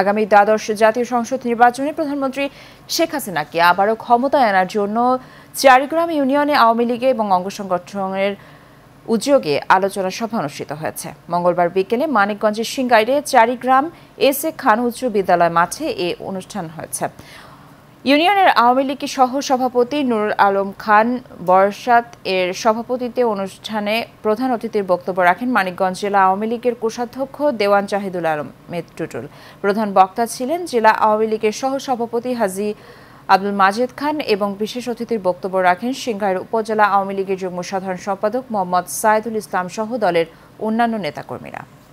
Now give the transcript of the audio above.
আগামী দ্বাদশ জাতীয় সংসদ নির্বাচনে প্রধানমন্ত্রী শেখ হাসিনাকে আবারও ক্ষমতায় আনার জন্য চারিগ্রাম ইউনিয়নে আওয়ামী লীগে এবং অঙ্গ সংগঠনের উদ্যোগে আলোচনা সভা অনুষ্ঠিত হয়েছে মঙ্গলবার বিকেলে মানিকগঞ্জের সিঙ্গাইরে চারিগ্রাম এস এ খান উচ্চ বিদ্যালয় মাঠে এ অনুষ্ঠান হয়েছে ইউনিয়নের আওয়ামী লীগ সহ সভাপতি নুরুল আলম খান বর্ষাত এর সভাপতিতে অনুষ্ঠানে প্রধান অতিথির বক্তব্য রাখেন মানিকগঞ্জ জেলা আওয়ামী লীগের কোষাধ্যক্ষ দেওয়ান জাহিদুল আলম টুটুল প্রধান বক্তা ছিলেন জেলা আওয়ামী লীগের সহ সভাপতি হাজি আব্দুল মাজেদ খান এবং বিশেষ অতিথির বক্তব্য রাখেন সিংহাইর উপজেলা আওয়ামী লীগের যুগ্ম সাধারণ সম্পাদক মোহাম্মদ সাইদুল ইসলাম সহ দলের অন্যান্য নেতাকর্মীরা